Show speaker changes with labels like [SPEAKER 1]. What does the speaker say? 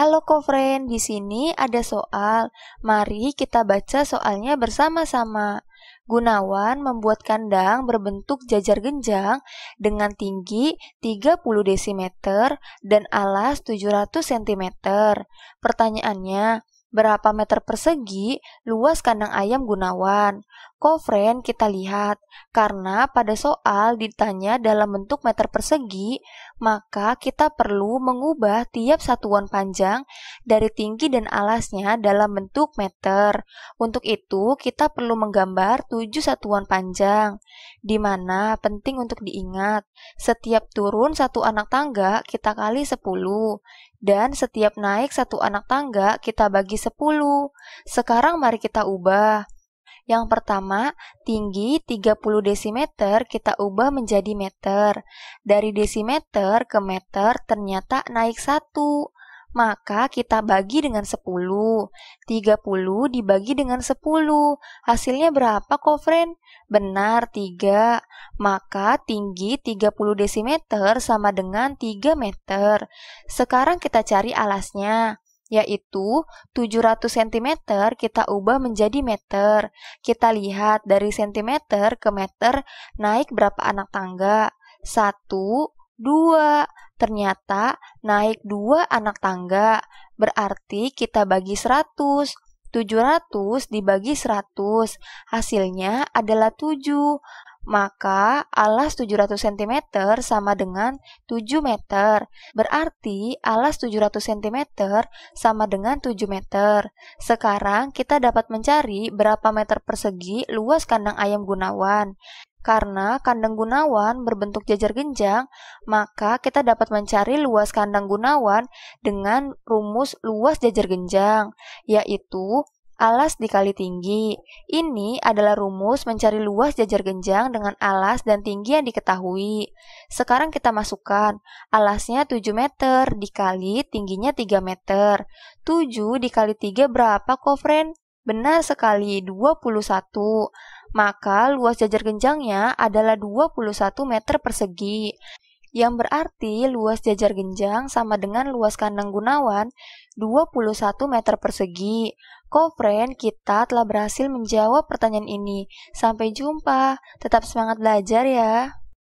[SPEAKER 1] Halo Kofren, di sini ada soal. Mari kita baca soalnya bersama-sama. Gunawan membuat kandang berbentuk jajar genjang dengan tinggi 30 desimeter dan alas 700 cm. Pertanyaannya, Berapa meter persegi luas kandang ayam Gunawan? Kofren kita lihat, karena pada soal ditanya dalam bentuk meter persegi, maka kita perlu mengubah tiap satuan panjang dari tinggi dan alasnya dalam bentuk meter. Untuk itu, kita perlu menggambar 7 satuan panjang, di mana penting untuk diingat, setiap turun satu anak tangga kita kali sepuluh. Dan setiap naik satu anak tangga, kita bagi 10. Sekarang mari kita ubah. Yang pertama, tinggi 30 desimeter kita ubah menjadi meter. Dari desimeter ke meter ternyata naik 1 maka kita bagi dengan 10. 30 dibagi dengan 10. Hasilnya berapa kok, friend? Benar, 3. Maka tinggi 30 dm sama dengan 3 meter. Sekarang kita cari alasnya yaitu 700 cm kita ubah menjadi meter. Kita lihat dari cm ke meter naik berapa anak tangga? 1, 2, Ternyata naik dua anak tangga, berarti kita bagi 100. 700 dibagi 100, hasilnya adalah 7. Maka alas 700 cm sama dengan 7 meter. Berarti alas 700 cm sama dengan 7 meter. Sekarang kita dapat mencari berapa meter persegi luas kandang ayam Gunawan. Karena kandang Gunawan berbentuk jajar genjang, maka kita dapat mencari luas kandang Gunawan dengan rumus luas jajar genjang, yaitu alas dikali tinggi. Ini adalah rumus mencari luas jajar genjang dengan alas dan tinggi yang diketahui. Sekarang kita masukkan alasnya 7 meter dikali tingginya 3 meter. 7 dikali 3 berapa kok, Benar sekali, 21 maka luas jajar genjangnya adalah 21 meter persegi. Yang berarti luas jajar genjang sama dengan luas kandang Gunawan 21 meter persegi. friend, kita telah berhasil menjawab pertanyaan ini. Sampai jumpa, tetap semangat belajar ya.